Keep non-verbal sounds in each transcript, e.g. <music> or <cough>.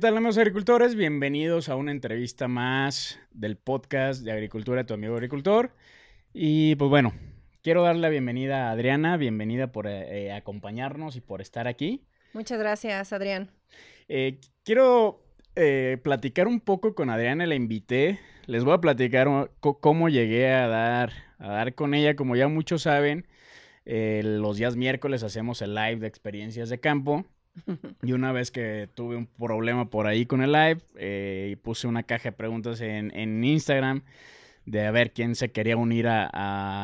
¿Qué tal amigos agricultores? Bienvenidos a una entrevista más del podcast de Agricultura, tu amigo agricultor. Y pues bueno, quiero darle la bienvenida a Adriana, bienvenida por eh, eh, acompañarnos y por estar aquí. Muchas gracias, Adrián. Eh, quiero platicar un poco con Adriana, la invité. Les voy a platicar cómo llegué a dar, a dar con ella. Como ya muchos saben, los días miércoles hacemos el live de experiencias de campo. <laughs> Y una vez que tuve un problema por ahí con el live, eh, puse una caja de preguntas en, Instagram de a ver quién se quería unir a,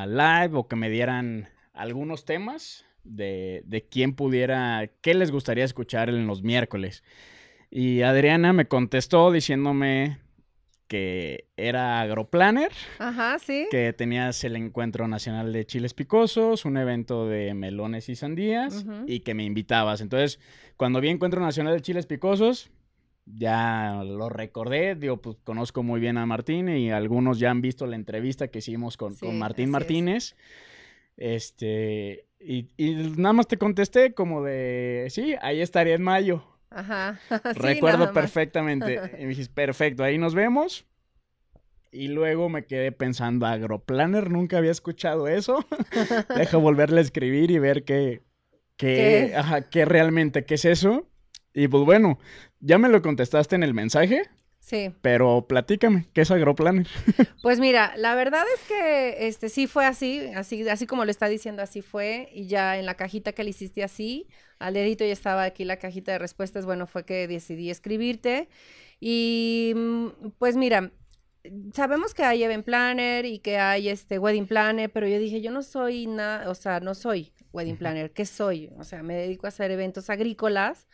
a live o que me dieran algunos temas de, de, quién pudiera, qué les gustaría escuchar en los miércoles. Y Adriana me contestó diciéndome que era agroplanner. Que tenías el Encuentro Nacional de Chiles Picosos, un evento de melones y sandías, y que me invitabas. Entonces, cuando vi Encuentro Nacional de Chiles Picosos, ya lo recordé, digo, pues, conozco muy bien a Martín y algunos ya han visto la entrevista que hicimos con, Martín Martínez. Este, y, y nada más te contesté como de, sí, ahí estaría en mayo. Ajá. <laughs> Recuerdo perfectamente. <laughs> Y me dijiste, perfecto, ahí nos vemos. Y luego me quedé pensando, agroplanner, nunca había escuchado eso. <laughs> Deja volverle a escribir y ver qué, qué, ¿Qué? Ajá, qué realmente, qué es eso. Y pues bueno, ya me lo contestaste en el mensaje. Sí. Pero platícame, ¿qué es agroplanner? <laughs> pues mira, la verdad es que este sí fue así, así, así como lo está diciendo, así fue. Y ya en la cajita que le hiciste así, al dedito ya estaba aquí la cajita de respuestas. Bueno, fue que decidí escribirte. Y mm, pues mira, sabemos que hay event planner y que hay este wedding planner, pero yo dije, yo no soy nada, o sea, no soy wedding planner, ¿qué soy? O sea, me dedico a hacer eventos agrícolas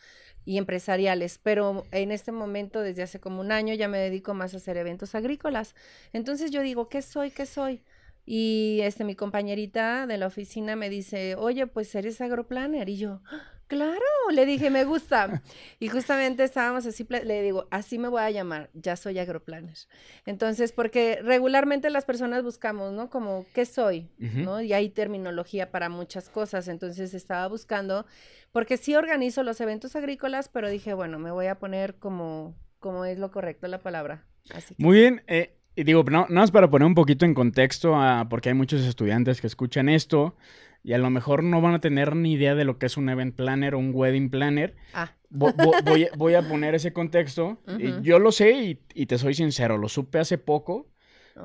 y empresariales, pero en este momento, desde hace como un año, ya me dedico más a hacer eventos agrícolas. Entonces yo digo, ¿qué soy? ¿Qué soy? Y este, mi compañerita de la oficina me dice, oye, pues eres agroplanner. Y yo, claro, le dije, me gusta. Y justamente estábamos así, le digo, así me voy a llamar, ya soy agroplanner. Entonces, porque regularmente las personas buscamos, ¿no? Como, ¿qué soy? ¿No? Y hay terminología para muchas cosas. Entonces estaba buscando, porque sí organizo los eventos agrícolas, pero dije, bueno, me voy a poner como, como es lo correcto la palabra. Muy bien. Eh, y digo, no, no es para poner un poquito en contexto, porque hay muchos estudiantes que escuchan esto y a lo mejor no van a tener ni idea de lo que es un event planner o un wedding planner. Ah. voy, a, poner ese contexto. <laughs> yo lo sé y, te soy sincero, lo supe hace poco.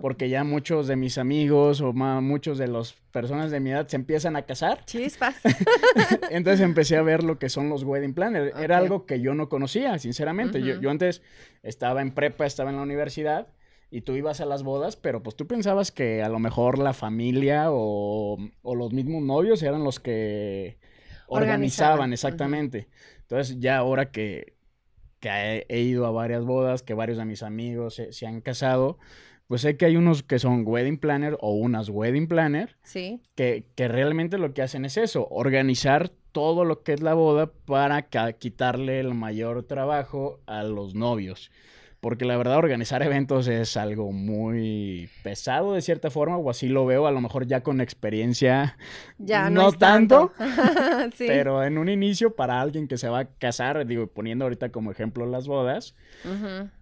Porque ya muchos de mis amigos o más, muchos de las personas de mi edad se empiezan a casar. Chispas. <laughs> Entonces empecé a ver lo que son los wedding planners. Era algo que yo no conocía, sinceramente. yo, yo antes estaba en prepa, estaba en la universidad y tú ibas a las bodas, pero pues tú pensabas que a lo mejor la familia o, los mismos novios eran los que organizaban, exactamente. Entonces ya ahora que, he, ido a varias bodas, que varios de mis amigos se, han casado, pues sé que hay unos que son wedding planner o unas wedding planner, que, que realmente lo que hacen es eso, organizar todo lo que es la boda para quitarle el mayor trabajo a los novios porque la verdad organizar eventos es algo muy pesado de cierta forma, o así lo veo, a lo mejor ya con experiencia, ya no, tanto, <laughs> pero en un inicio para alguien que se va a casar, digo, poniendo ahorita como ejemplo las bodas,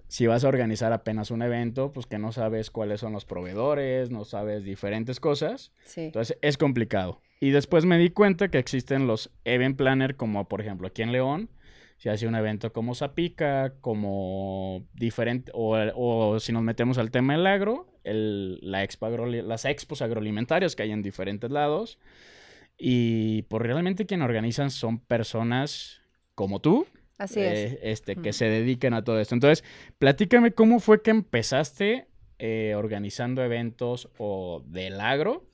si vas a organizar apenas un evento, pues que no sabes cuáles son los proveedores, no sabes diferentes cosas, entonces es complicado. Y después me di cuenta que existen los event planner como por ejemplo aquí en León, si hace un evento como Zapica, como diferente, o, si nos metemos al tema del agro, el, la expo las expos agroalimentarias que hay en diferentes lados. Y pues realmente quien organizan son personas como tú. Así eh, este, que se dedican a todo esto. Entonces, platícame cómo fue que empezaste eh, organizando eventos o del agro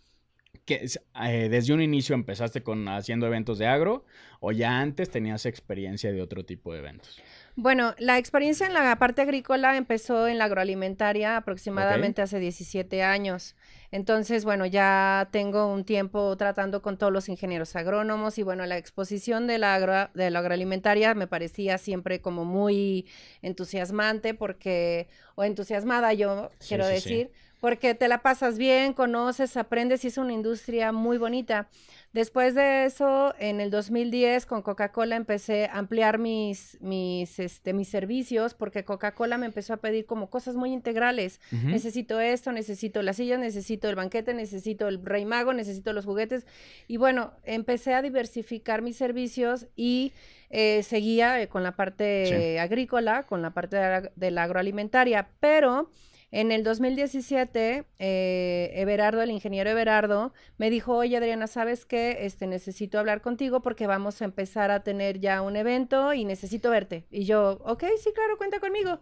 que, eh, desde un inicio empezaste con haciendo eventos de agro o ya antes tenías experiencia de otro tipo de eventos? Bueno, la experiencia en la parte agrícola empezó en la agroalimentaria aproximadamente hace 17 años. Entonces, bueno, ya tengo un tiempo tratando con todos los ingenieros agrónomos y bueno, la exposición de la, de la agroalimentaria me parecía siempre como muy entusiasmante porque, o entusiasmada yo quiero decir porque te la pasas bien, conoces, aprendes y es una industria muy bonita. Después de eso, en el 2010 con Coca-Cola empecé a ampliar mis, mis, este, mis servicios porque Coca-Cola me empezó a pedir como cosas muy integrales. Necesito esto, necesito las sillas, necesito el banquete, necesito el rey mago, necesito los juguetes. Y bueno, empecé a diversificar mis servicios y eh, seguía eh, con la parte agrícola, con la parte de de la agroalimentaria, pero en el 2017, eh, Everardo, el ingeniero Everardo, me dijo, oye Adriana, ¿sabes qué? Este, necesito hablar contigo porque vamos a empezar a tener ya un evento y necesito verte. Y yo, ok, sí, claro, cuenta conmigo.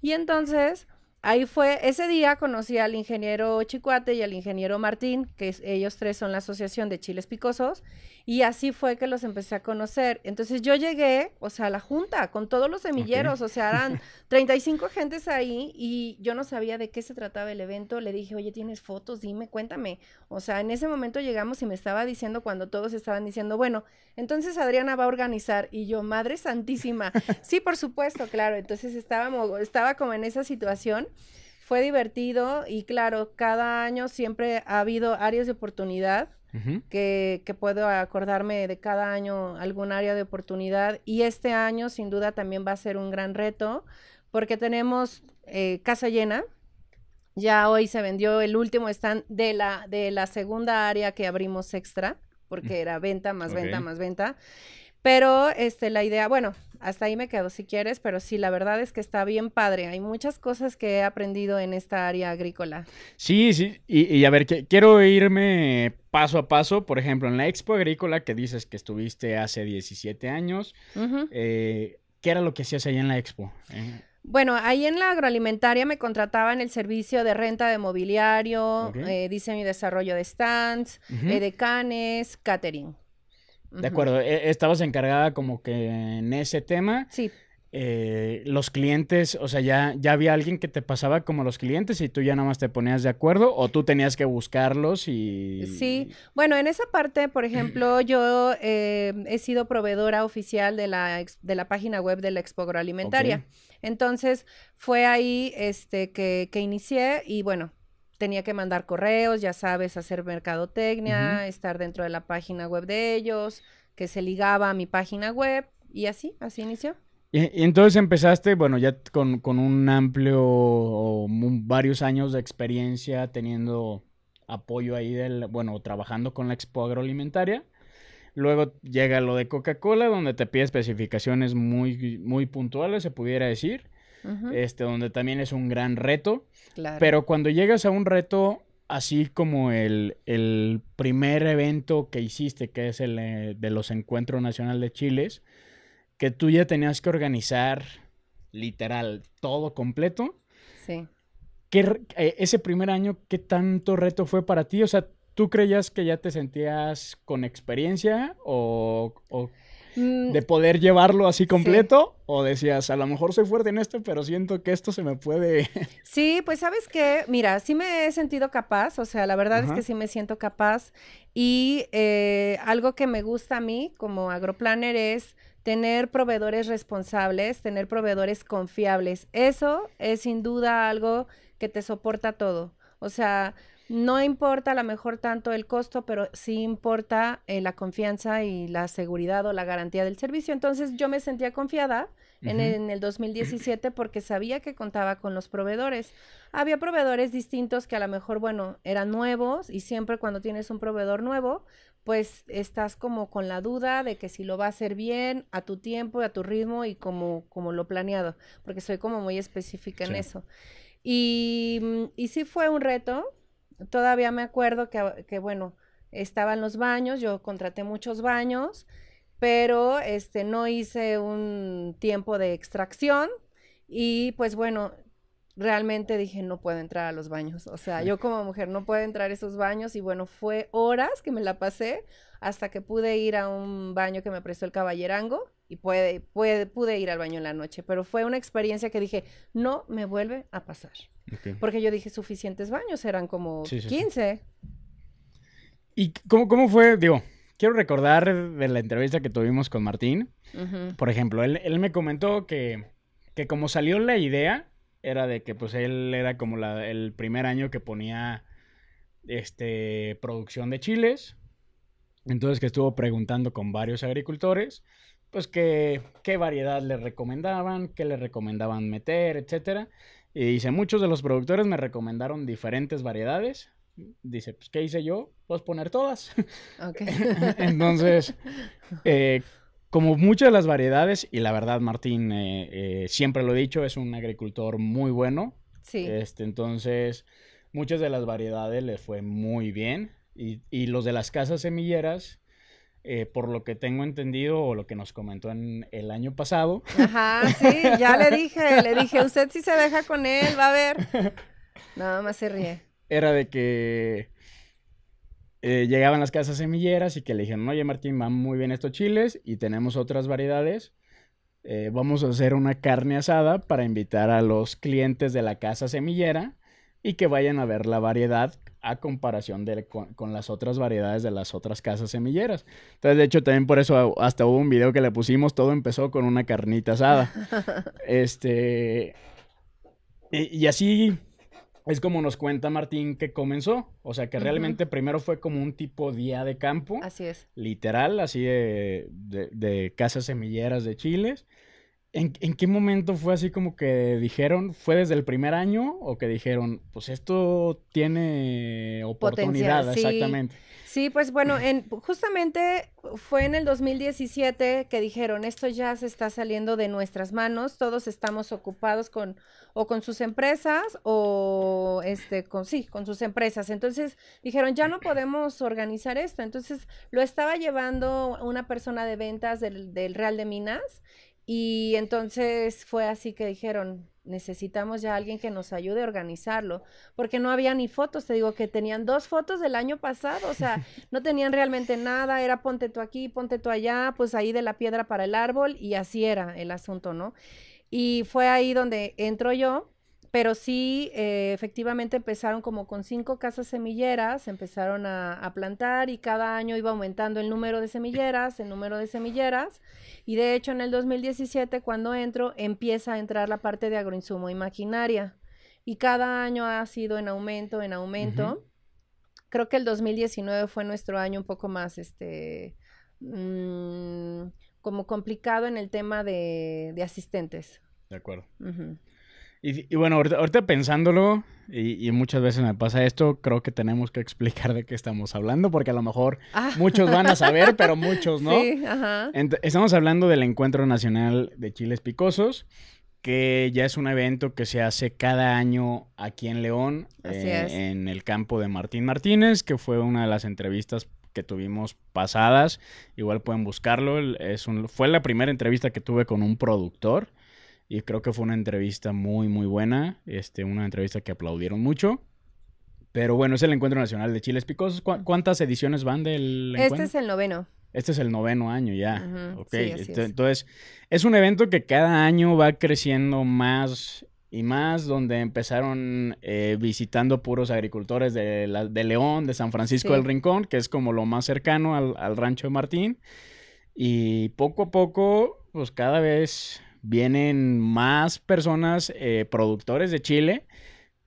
Y entonces ahí fue, ese día conocí al ingeniero Chicuate y al ingeniero Martín, que ellos tres son la Asociación de Chiles Picosos, y así fue que los empecé a conocer. Entonces yo llegué, o sea, a la junta con todos los semilleros, o sea, eran 35 <laughs> gentes ahí y yo no sabía de qué se trataba el evento. Le dije, oye, ¿tienes fotos? Dime, cuéntame. O sea, en ese momento llegamos y me estaba diciendo cuando todos estaban diciendo, bueno, entonces Adriana va a organizar y yo, Madre Santísima, <laughs> sí, por supuesto, claro. Entonces estábamos, estaba como en esa situación fue divertido y claro, cada año siempre ha habido áreas de oportunidad que, puedo acordarme de cada año algún área de oportunidad y este año sin duda también va a ser un gran reto porque tenemos eh, casa llena. Ya hoy se vendió el último stand de la, de la segunda área que abrimos extra, porque era venta más venta más venta. Pero este, la idea, bueno, hasta ahí me quedo si quieres, pero sí, la verdad es que está bien padre. Hay muchas cosas que he aprendido en esta área agrícola. Sí, sí, y, a ver, que, quiero irme paso a paso, por ejemplo, en la Expo Agrícola que dices que estuviste hace 17 años, eh, ¿qué era lo que hacías ahí en la Expo? Eh. Bueno, ahí en la agroalimentaria me contrataban el servicio de renta de mobiliario, eh, diseño y desarrollo de stands, de canes, catering. De acuerdo, e, estabas encargada como que en ese tema. Sí. Eh, los clientes, o sea, ya, ya había alguien que te pasaba como los clientes y tú ya nada más te ponías de acuerdo o tú tenías que buscarlos y... Sí, bueno, en esa parte, por <clears throat> ejemplo, yo eh, he sido proveedora oficial de la, de la página web de la Expo Agroalimentaria. Entonces, fue ahí este, que inicié y bueno, tenía que mandar correos, ya sabes, hacer mercadotecnia, estar dentro de la página web de ellos, que se ligaba a mi página web y así, así inició. Y, entonces empezaste, bueno, ya con, un amplio, varios años de experiencia teniendo apoyo ahí del, bueno, trabajando con la Expo Agroalimentaria. Luego llega lo de Coca-Cola, donde te pide especificaciones muy, muy puntuales, se pudiera decir este, donde también es un gran reto. Pero cuando llegas a un reto así como el, el primer evento que hiciste, que es el eh, de los Encuentros Nacional de Chiles, que tú ya tenías que organizar literal todo completo. Sí. ¿Qué, eh, ese primer año, ¿qué tanto reto fue para ti? O sea, ¿tú creías que ya te sentías con experiencia o, o Mm. de poder llevarlo así completo? ¿O decías, a lo mejor soy fuerte en esto, pero siento que esto se me puede... <laughs> Sí, pues sabes que, mira, sí me he sentido capaz, o sea, la verdad es que sí me siento capaz. Y eh, algo que me gusta a mí como agroplanner es tener proveedores responsables, tener proveedores confiables. Eso es sin duda algo que te soporta todo. O sea, no importa a lo mejor tanto el costo, pero sí importa eh, la confianza y la seguridad o la garantía del servicio. Entonces yo me sentía confiada en, el 2017 <clears throat> porque sabía que contaba con los proveedores. Había proveedores distintos que a lo mejor, bueno, eran nuevos y siempre cuando tienes un proveedor nuevo, pues estás como con la duda de que si lo va a hacer bien, a tu tiempo, a tu ritmo y como, como lo planeado, porque soy como muy específica en eso. Y, mm, y sí fue un reto, todavía me acuerdo que, bueno, estaban los baños, yo contraté muchos baños, pero este, no hice un tiempo de extracción y pues bueno, realmente dije, no puedo entrar a los baños. O sea, yo como mujer no puedo entrar a esos baños y bueno, fue horas que me la pasé hasta que pude ir a un baño que me prestó el caballerango y puede, puede, pude ir al baño en la noche, pero fue una experiencia que dije, no me vuelve a pasar. Porque yo dije, suficientes baños, eran como 15. ¿Y cómo, cómo fue? Digo, quiero recordar de la entrevista que tuvimos con Martín. Por ejemplo, él, me comentó que, que, como salió la idea, era de que pues él era como el primer año que ponía este, producción de chiles. Entonces que estuvo preguntando con varios agricultores pues qué, qué variedad le recomendaban, qué le recomendaban meter, etcétera. Y dice, muchos de los productores me recomendaron diferentes variedades. Dice, pues, ¿qué hice yo? Pues poner todas. Ok. <laughs> Entonces, eh, como muchas de las variedades, y la verdad, Martín, eh, eh, siempre lo he dicho, es un agricultor muy bueno. Sí. Este, entonces, muchas de las variedades le fue muy bien. y los de las casas semilleras, eh, por lo que tengo entendido o lo que nos comentó en el año pasado. Ajá, sí, ya le dije, le dije, usted si se deja con él, va a ver. <laughs> Nada más se ríe. Era de que eh, llegaban las casas semilleras y que le dijeron, oye Martín, van muy bien estos chiles y tenemos otras variedades. Eh, vamos a hacer una carne asada para invitar a los clientes de la casa semillera y que vayan a ver la variedad a comparación con, las otras variedades de las otras casas semilleras. Entonces, de hecho, también por eso hasta hubo un video que le pusimos, todo empezó con una carnita asada. <laughs> este, y, así es como nos cuenta Martín que comenzó. O sea, que realmente primero fue como un tipo día de campo. Así es. Literal, así de casas semilleras de chiles. ¿En, qué momento fue así como que dijeron, fue desde el primer año o que dijeron, pues esto tiene oportunidad, exactamente? Sí, pues bueno, en, justamente fue en el 2017 que dijeron, esto ya se está saliendo de nuestras manos, todos estamos ocupados con o con sus empresas o este con sí, con sus empresas. Entonces, dijeron, ya no podemos organizar esto. Entonces, lo estaba llevando una persona de ventas del Real de Minas y entonces fue así que dijeron, necesitamos ya alguien que nos ayude a organizarlo, porque no había ni fotos, te digo que tenían dos fotos del año pasado, o sea, <laughs> no tenían realmente nada, era ponte tú aquí, ponte tú allá, pues ahí de la piedra para el árbol y así era el asunto, ¿no? Y fue ahí donde entro yo pero sí, eh, efectivamente empezaron como con cinco casas semilleras, empezaron a, plantar y cada año iba aumentando el número de semilleras, el número de semilleras. Y de hecho en el 2017, cuando entro, empieza a entrar la parte de agroinsumo y maquinaria. Y cada año ha sido en aumento, en aumento. Creo que el 2019 fue nuestro año un poco más, este, mm, como complicado en el tema de, asistentes. De acuerdo. Y, bueno, ahorita, pensándolo, y, muchas veces me pasa esto, creo que tenemos que explicar de qué estamos hablando, porque a lo mejor ah. muchos van a saber, pero muchos <laughs> no. ajá. estamos hablando del Encuentro Nacional de Chiles Picosos, que ya es un evento que se hace cada año aquí en León, eh, en el campo de Martín Martínez, que fue una de las entrevistas que tuvimos pasadas. Igual pueden buscarlo. Es fue la primera entrevista que tuve con un productor. Y creo que fue una entrevista muy, muy buena. Este, una entrevista que aplaudieron mucho. Pero bueno, es el Encuentro Nacional de Chiles Picosos. ¿Cuántas ediciones van del este encuentro? Este es el noveno. Este es el noveno año ya. Entonces, es un evento que cada año va creciendo más y más, donde empezaron eh, visitando puros agricultores de, León, de San Francisco del Rincón, que es como lo más cercano al, al rancho de Martín. Y poco a poco, pues cada vez vienen más personas, eh, productores de Chile,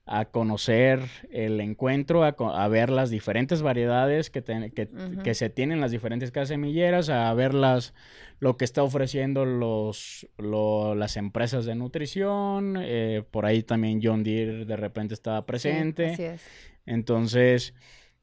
a conocer el encuentro, a, ver las diferentes variedades que, se tienen las diferentes casas semilleras, a ver lo que está ofreciendo los, las empresas de nutrición, eh, por ahí también John Deere de repente estaba presente. así es. Entonces,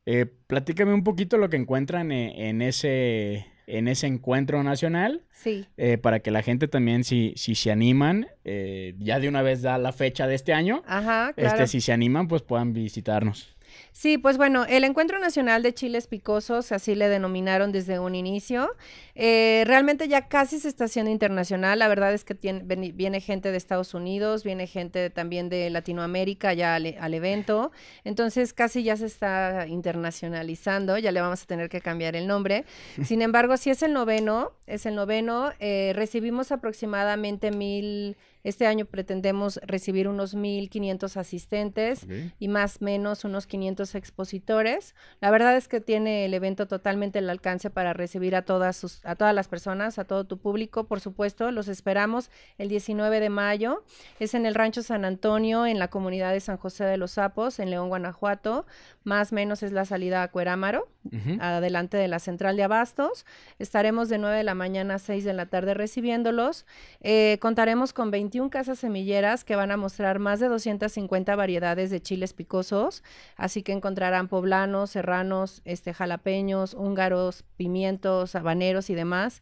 eh, platícame un poquito lo que encuentran e, en ese en ese encuentro nacional. Sí. Eh, para que la gente también, si, si se animan, eh, ya de una vez da la fecha de este año. Ajá, este, claro. Este, si se animan, pues puedan visitarnos. Sí, pues bueno, el Encuentro Nacional de Chiles Picosos, así le denominaron desde un inicio, eh, realmente ya casi se está haciendo internacional, la verdad es que tiene, viene gente de Estados Unidos, viene gente también de Latinoamérica ya e-, al, evento, entonces casi ya se está internacionalizando, ya le vamos a tener que cambiar el nombre. <laughs> Sin embargo, si es el noveno, es el noveno, eh, recibimos aproximadamente mil... Este año pretendemos recibir unos 1.500 asistentes y más menos unos 500 expositores. La verdad es que tiene el evento totalmente el alcance para recibir a todas, sus, a todas las personas, a todo tu público, por supuesto. Los esperamos el 19 de mayo. Es en el Rancho San Antonio, en la comunidad de San José de los Sapos, en León, Guanajuato más menos es la salida a Cuerámaro, adelante de la central de abastos. Estaremos de 9 de la mañana a 6 de la tarde recibiéndolos. Eh, contaremos con 21 casas semilleras que van a mostrar más de 250 variedades de chiles picosos, así que encontrarán poblanos, serranos, este, jalapeños, húngaros, pimientos, habaneros y demás.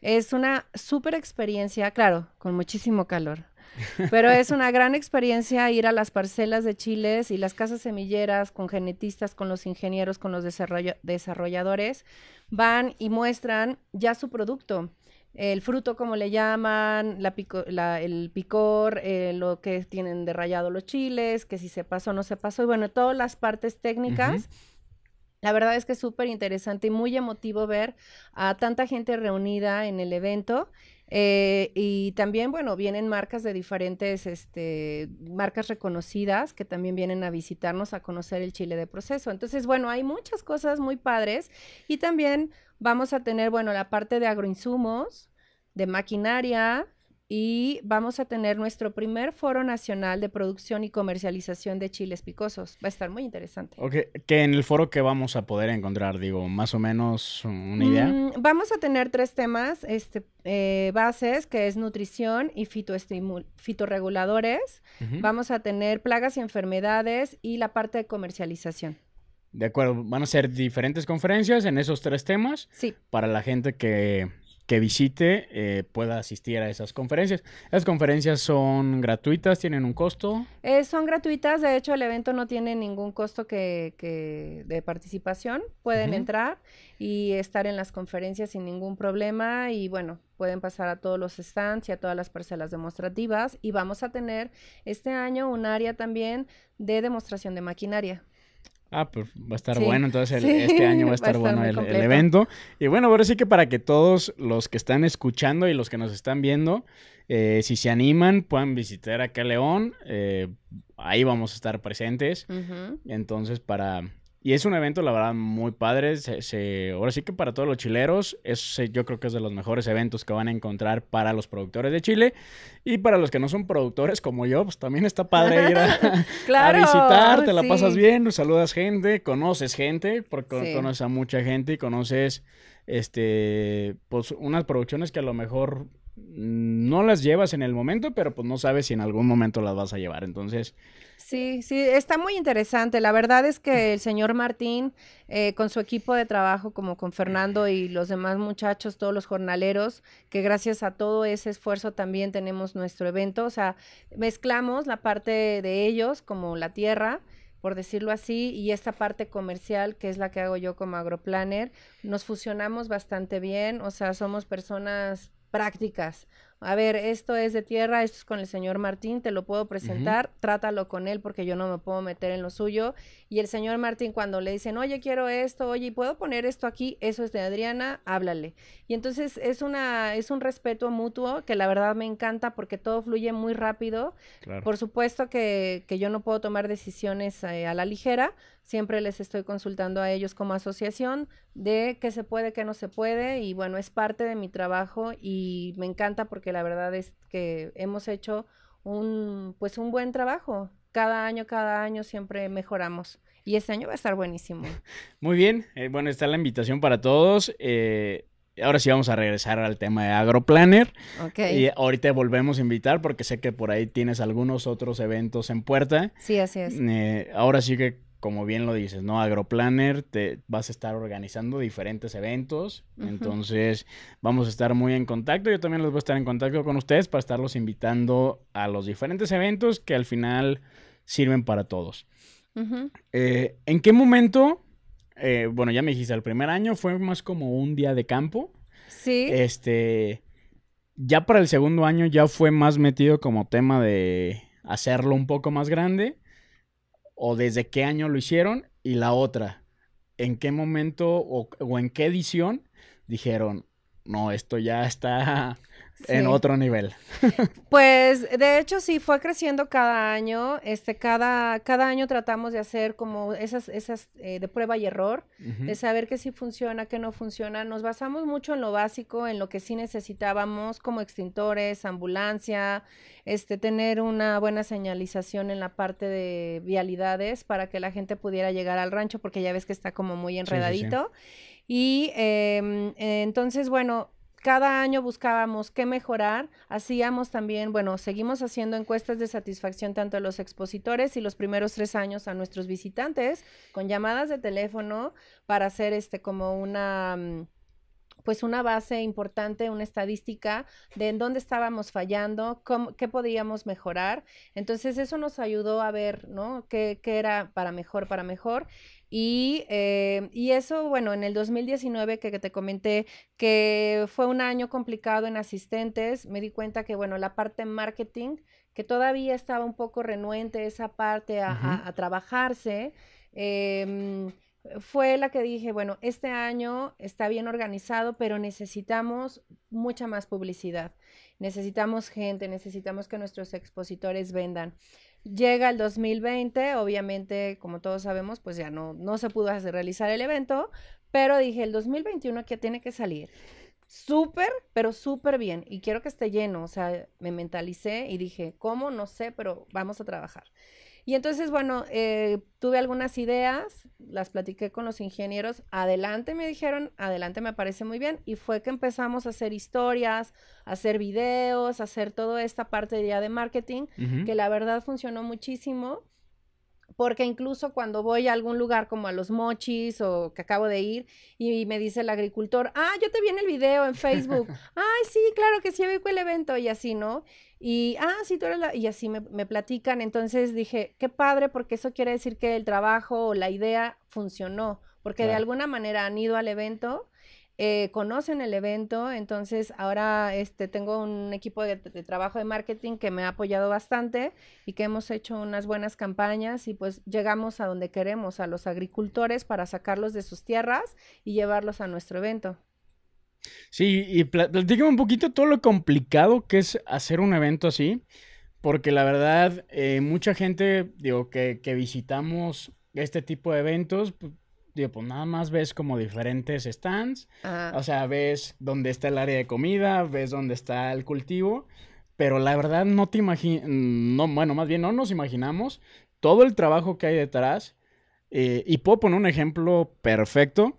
Es una súper experiencia, claro, con muchísimo calor. <laughs> Pero es una gran experiencia ir a las parcelas de chiles y las casas semilleras con genetistas, con los ingenieros, con los desarrolladores. Van y muestran ya su producto el fruto, como le llaman, el picor, eh, lo que tienen de rayado los chiles, que si se pasó o no se pasó, y bueno, todas las partes técnicas. La verdad es que es súper interesante y muy emotivo ver a tanta gente reunida en el evento eh, y también, bueno, vienen marcas de diferentes, este, marcas reconocidas que también vienen a visitarnos a conocer el chile de proceso. Entonces, bueno, hay muchas cosas muy padres y también vamos a tener, bueno, la parte de agroinsumos, de maquinaria, y vamos a tener nuestro primer foro nacional de producción y comercialización de chiles picosos. Va a estar muy interesante. Ok, que en el foro que vamos a poder encontrar, digo, más o menos una idea. Mm, vamos a tener tres temas este, eh, bases, que es nutrición y fitorreguladores. Vamos a tener plagas y enfermedades y la parte de comercialización. De acuerdo, van a ser diferentes conferencias en esos tres temas. Sí. Para la gente que que visite eh, pueda asistir a esas conferencias. Las conferencias son gratuitas, tienen un costo. Eh, son gratuitas, de hecho el evento no tiene ningún costo que, de participación. Pueden entrar y estar en las conferencias sin ningún problema y bueno, pueden pasar a todos los stands y a todas las parcelas demostrativas y vamos a tener este año un área también de demostración de maquinaria. Ah, pues va a estar bueno, entonces este año va a <laughs> estar, bueno el, evento. Y bueno, ahora sí que para que todos los que están escuchando y los que nos están viendo, eh, si se animan, puedan visitar acá León. Eh, ahí vamos a estar presentes. Entonces, para y es un evento, la verdad, muy padre. ahora sí que para todos los chileros, es, yo creo que es de los mejores eventos que van a encontrar para los productores de Chile. Y para los que no son productores como yo, pues también está padre ir a, <laughs> visitar, te la pasas bien, saludas gente, conoces gente, porque conoces a mucha gente y conoces este, pues unas producciones que a lo mejor no las llevas en el momento, pero pues no sabes si en algún momento las vas a llevar. Entonces, Sí, sí, está muy interesante. La verdad es que el señor Martín, eh, con su equipo de trabajo, como con Fernando y los demás muchachos, todos los jornaleros, que gracias a todo ese esfuerzo también tenemos nuestro evento. O sea, mezclamos la parte de ellos, como la tierra, por decirlo así, y esta parte comercial, que es la que hago yo como agroplanner, nos fusionamos bastante bien, o sea, somos personas prácticas a ver, esto es de tierra, esto es con el señor Martín, te lo puedo presentar, trátalo con él porque yo no me puedo meter en lo suyo. Y el señor Martín cuando le dicen, oye, quiero esto, oye, ¿puedo poner esto aquí? Eso es de Adriana, háblale. Y entonces es, una, es un respeto mutuo que la verdad me encanta porque todo fluye muy rápido. Por supuesto que, yo no puedo tomar decisiones eh, a la ligera, Siempre les estoy consultando a ellos como asociación de qué se puede, qué no se puede y bueno, es parte de mi trabajo y me encanta porque la verdad es que hemos hecho un pues un buen trabajo. Cada año, cada año siempre mejoramos. Y este año va a estar buenísimo. <laughs> Muy bien, eh, bueno, está la invitación para todos. Eh, ahora sí vamos a regresar al tema de AgroPlanner. Ok. Y ahorita volvemos a invitar porque sé que por ahí tienes algunos otros eventos en puerta. Sí, así es. Eh, ahora sí que como bien lo dices, ¿no? Agroplanner, te vas a estar organizando diferentes eventos. Entonces, vamos a estar muy en contacto. Yo también les voy a estar en contacto con ustedes para estarlos invitando a los diferentes eventos que al final sirven para todos. Eh, ¿En qué momento? Eh, bueno, ya me dijiste, el primer año fue más como un día de campo. Sí. Este. Ya para el segundo año ya fue más metido como tema de hacerlo un poco más grande o desde qué año lo hicieron y la otra, en qué momento o, en qué edición dijeron, no, esto ya está en otro nivel. <laughs> Pues de hecho sí fue creciendo cada año, este cada cada año tratamos de hacer como esas esas eh, de prueba y error, de saber qué sí funciona, qué no funciona. Nos basamos mucho en lo básico, en lo que sí necesitábamos como extintores, ambulancia, este tener una buena señalización en la parte de vialidades para que la gente pudiera llegar al rancho porque ya ves que está como muy enredadito. y em, entonces, bueno, cada año buscábamos qué mejorar, hacíamos también, bueno, seguimos haciendo encuestas de satisfacción tanto a los expositores y los primeros tres años a nuestros visitantes con llamadas de teléfono para hacer este como una... Mm, pues una base importante, una estadística de en dónde estábamos fallando, cómo, qué podíamos mejorar. Entonces eso nos ayudó a ver, ¿no? ¿Qué, era para mejor, para mejor? Y, eh, eso, bueno, en el 2019 que, te comenté que fue un año complicado en asistentes, me di cuenta que, bueno, la parte marketing, que todavía estaba un poco renuente esa parte a, trabajarse. Eh, fue la que dije, bueno, este año está bien organizado, pero necesitamos mucha más publicidad. Necesitamos gente, necesitamos que nuestros expositores vendan. Llega el 2020, obviamente, como todos sabemos, pues ya no, no se pudo hacer, realizar el evento, pero dije, el 2021 aquí tiene que salir. Súper, pero súper bien. Y quiero que esté lleno. O sea, me mentalicé y dije, ¿cómo? No sé, pero vamos a trabajar. Y entonces, bueno, eh, tuve algunas ideas, las platiqué con los ingenieros, adelante me dijeron, adelante me parece muy bien, y fue que empezamos a hacer historias, a hacer videos, a hacer toda esta parte ya de marketing, que la verdad funcionó muchísimo porque incluso cuando voy a algún lugar como a los mochis o que acabo de ir y me dice el agricultor, ah, yo te vi en el video en Facebook, <laughs> ay, sí, claro que sí, vi el evento y así, ¿no? Y, ah, sí, tú Y así me, platican. Entonces dije, qué padre, porque eso quiere decir que el trabajo o la idea funcionó, porque de alguna manera han ido al evento. Eh, conocen el evento, entonces ahora este, tengo un equipo de, trabajo de marketing que me ha apoyado bastante y que hemos hecho unas buenas campañas y pues llegamos a donde queremos, a los agricultores para sacarlos de sus tierras y llevarlos a nuestro evento. Sí, y pl un poquito todo lo complicado que es hacer un evento así, porque la verdad, eh, mucha gente, digo, que, visitamos este tipo de eventos, digo, pues nada más ves como diferentes stands, o sea, ves dónde está el área de comida, ves dónde está el cultivo, pero la verdad no te imaginas, no, bueno, más bien no nos imaginamos todo el trabajo que hay detrás, eh, y puedo poner un ejemplo perfecto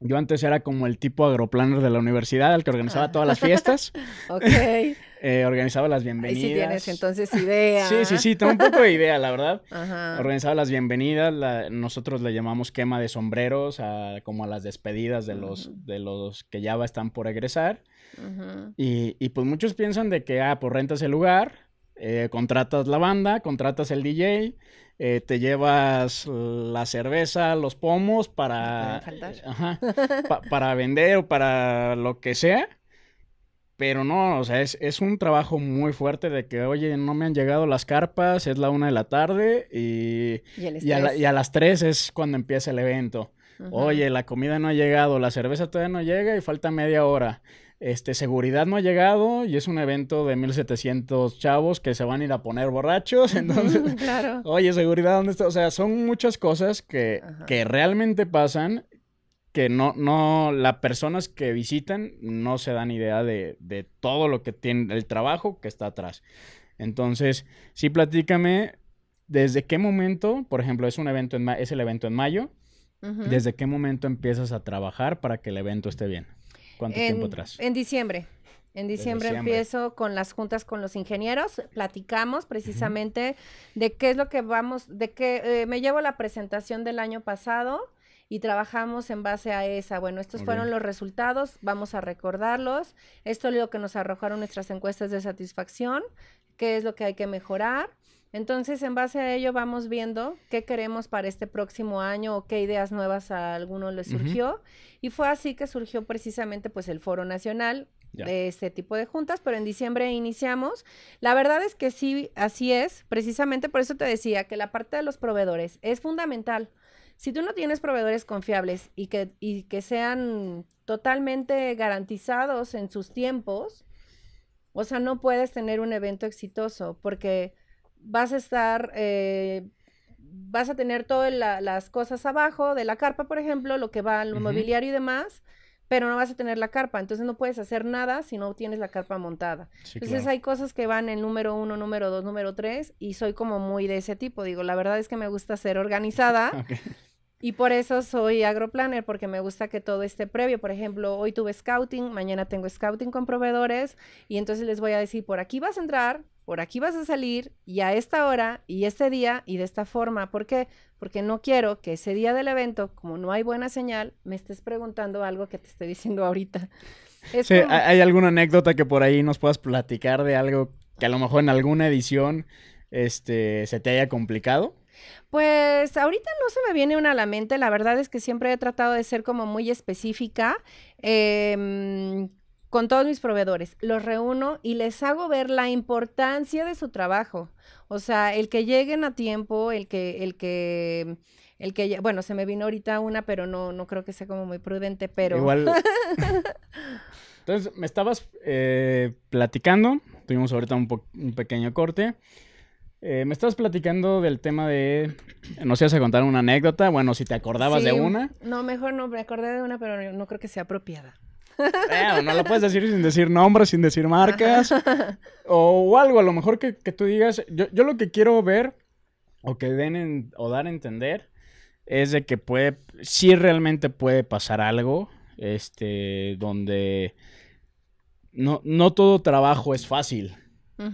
yo antes era como el tipo agroplaner de la universidad, al que organizaba ah. todas las fiestas. <laughs> ok. <laughs> Eh, organizaba las bienvenidas. Ahí sí tienes entonces idea. sí, sí, sí, tengo un poco de idea, la verdad. Ajá. Organizaba las bienvenidas, nosotros le llamamos quema de sombreros, a, como a las despedidas de los, de los que ya están por egresar. Ajá. y, pues muchos piensan de que, ah, pues rentas el lugar, eh, contratas la banda, contratas el DJ eh, te llevas la cerveza, los pomos para, <laughs> para vender o para lo que sea. Pero no, o sea, es, un trabajo muy fuerte de que, oye, no me han llegado las carpas, es la una de la tarde y, a, las tres es cuando empieza el evento. Oye, la comida no ha llegado, la cerveza todavía no llega y falta media hora. Este, seguridad no ha llegado y es un evento de 1700 chavos que se van a ir a poner borrachos. Entonces, <laughs> oye, seguridad, ¿dónde está? O sea, son muchas cosas que, realmente pasan que no, no, las personas que visitan no se dan idea de, todo lo que tiene, el trabajo que está atrás. Entonces, sí, platícame, ¿desde qué momento, por ejemplo, es un evento en es el evento en mayo, desde qué momento empiezas a trabajar para que el evento esté bien? ¿Cuánto en, tiempo atrás? En diciembre. En diciembre, empiezo con las juntas con los ingenieros, platicamos precisamente de qué es lo que vamos, de qué, eh, me llevo la presentación del año pasado y trabajamos en base a esa. Bueno, estos fueron los resultados, vamos a recordarlos. Esto es lo que nos arrojaron nuestras encuestas de satisfacción, qué es lo que hay que mejorar entonces, en base a ello vamos viendo qué queremos para este próximo año o qué ideas nuevas a alguno le surgió. Y fue así que surgió precisamente pues el Foro Nacional de este tipo de juntas, pero en diciembre iniciamos. La verdad es que sí, así es. Precisamente por eso te decía que la parte de los proveedores es fundamental. Si tú no tienes proveedores confiables y que, y que sean totalmente garantizados en sus tiempos, o sea, no puedes tener un evento exitoso porque vas a estar, eh, vas a tener todas las cosas abajo de la carpa, por ejemplo, lo que va al mobiliario y demás, pero no vas a tener la carpa, entonces no puedes hacer nada si no tienes la carpa montada. entonces hay cosas que van en número uno, número dos, número tres, y soy como muy de ese tipo, digo, la verdad es que me gusta ser <laughs> organizada. Y por eso soy agroplanner, porque me gusta que todo esté previo. Por ejemplo, hoy tuve scouting, mañana tengo scouting con proveedores y entonces les voy a decir, por aquí vas a entrar, por aquí vas a salir y a esta hora y este día y de esta forma. ¿Por qué? Porque no quiero que ese día del evento, como no hay buena señal, me estés preguntando algo que te estoy diciendo ahorita. <laughs> ¿hay alguna anécdota que por ahí nos puedas platicar de algo que a lo mejor en alguna edición este, se te haya complicado? Pues ahorita no se me viene una a la mente, la verdad es que siempre he tratado de ser como muy específica. Em, con todos mis proveedores, los reúno y les hago ver la importancia de su trabajo. O sea, el que lleguen a tiempo, el que, el que, el que, bueno, se me vino ahorita una, pero no, no creo que sea como muy prudente, pero. Igual. <laughs> Entonces, me estabas eh, platicando, tuvimos ahorita un, pequeño corte. Eh, me estabas platicando del tema de. No sé si vas a contar una anécdota. Bueno, si te acordabas de una. No, mejor no, me acordé de una, pero no creo que sea apropiada no lo puedes decir sin decir nombres, sin decir marcas. O, algo, a lo mejor que, tú digas. Yo, lo que quiero ver o que den o dar a entender es de que puede, sí realmente puede pasar algo, este, donde no, todo trabajo es fácil.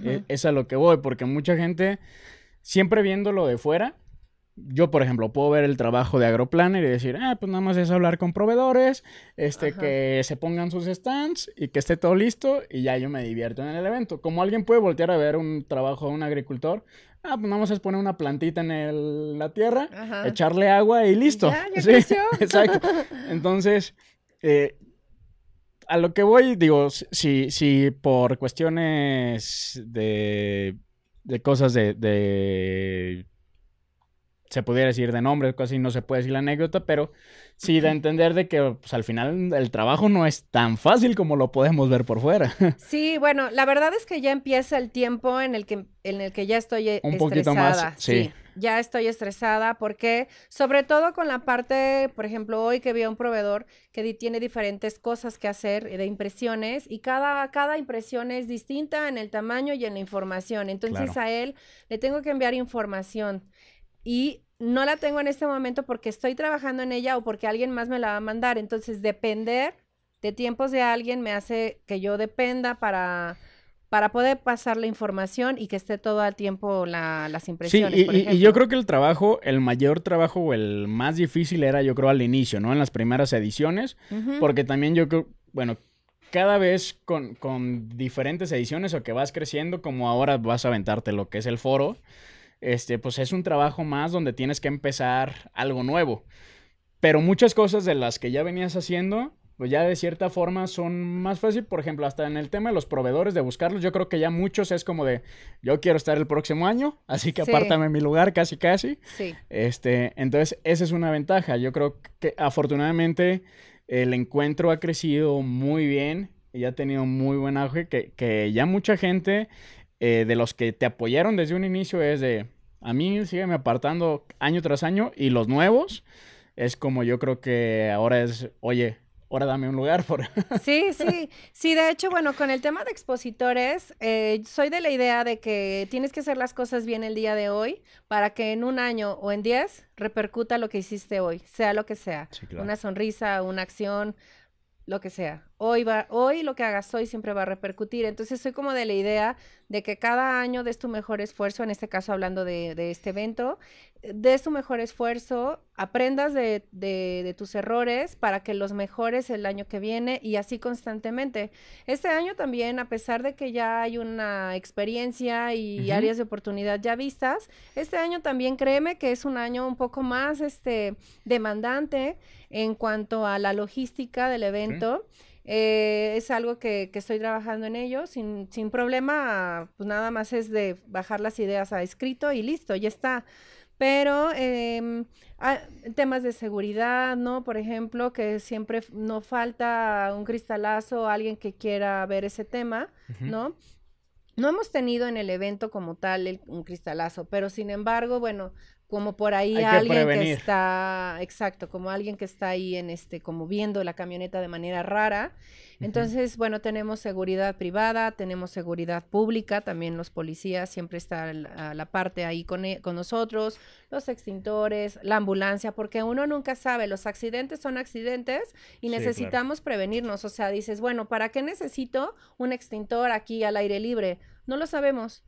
E, es, a lo que voy, porque mucha gente, siempre viéndolo de fuera, yo, por ejemplo, puedo ver el trabajo de Agroplanner y decir, ah, pues nada más es hablar con proveedores, este, que se pongan sus stands y que esté todo listo y ya yo me divierto en el evento. Como alguien puede voltear a ver un trabajo de un agricultor, ah, pues nada más es poner una plantita en la tierra, echarle agua y listo. <laughs> <laughs> exacto. Entonces, eh, a lo que voy, digo, si, si por cuestiones de, de cosas de se pudiera decir de nombre, casi no se puede decir la anécdota, pero sí de entender de que pues, al final el trabajo no es tan fácil como lo podemos ver por fuera. <laughs> Sí, bueno, la verdad es que ya empieza el tiempo en el que, en el que ya estoy eh, Un estresada. poquito más, sí. Ya estoy estresada porque, sobre todo con la parte, por ejemplo, hoy que vi a un proveedor que tiene diferentes cosas que hacer eh, de impresiones y cada, cada impresión es distinta en el tamaño y en la información. Entonces a él le tengo que enviar información y no la tengo en este momento porque estoy trabajando en ella o porque alguien más me la va a mandar. Entonces, depender de tiempos de alguien me hace que yo dependa para para poder pasar la información y que esté todo al tiempo las impresiones. Sí, y, yo creo que el trabajo, el mayor trabajo o el más difícil era, yo creo, al inicio, ¿no? En las primeras ediciones, porque también yo creo, bueno, cada vez con, con, diferentes ediciones o que vas creciendo, como ahora vas a aventarte lo que es el foro, este, pues es un trabajo más donde tienes que empezar algo nuevo. Pero muchas cosas de las que ya venías haciendo, pues ya de cierta forma son más fácil, por ejemplo, hasta en el tema de los proveedores, de buscarlos, yo creo que ya muchos es como de, yo quiero estar el próximo año, así que apártame mi lugar casi casi. Sí. Este, entonces, esa es una ventaja. Yo creo que afortunadamente el encuentro ha crecido muy bien y ha tenido muy buen auge, que, ya mucha gente eh, de los que te apoyaron desde un inicio es de, a mí me apartando año tras año y los nuevos es como yo creo que ahora es, oye, ahora dame un lugar. Por... <laughs> Sí, sí, sí, de hecho, bueno, con el tema de expositores, eh, soy de la idea de que tienes que hacer las cosas bien el día de hoy para que en un año o en diez repercuta lo que hiciste hoy, sea lo que sea, una sonrisa, una acción, lo que sea hoy, va, hoy lo que hagas hoy siempre va a repercutir. Entonces soy como de la idea de que cada año des tu mejor esfuerzo, en este caso hablando de, este evento, eh, des tu mejor esfuerzo, aprendas de, tus errores para que los mejores el año que viene y así constantemente. Este año también, a pesar de que ya hay una experiencia y áreas de oportunidad ya vistas, este año también créeme que es un año un poco más este, demandante en cuanto a la logística del evento. Eh, es algo que, estoy trabajando en ello sin, sin problema, pues nada más es de bajar las ideas a escrito y listo, ya está pero em, ah, temas de seguridad, ¿no? Por ejemplo, que siempre no falta un cristalazo, alguien que quiera ver ese tema, ¿no? No hemos tenido en el evento como tal un cristalazo, pero sin embargo, bueno, como por ahí alguien que está, exacto, como alguien que está ahí en este, como viendo la camioneta de manera rara. Entonces, bueno, tenemos seguridad privada, tenemos seguridad pública, también los policías siempre están a la parte ahí con, e, con nosotros, los extintores, la ambulancia, porque uno nunca sabe, los accidentes son accidentes y necesitamos prevenirnos. O sea, dices, bueno, ¿para qué necesito un extintor aquí al aire libre? No lo sabemos.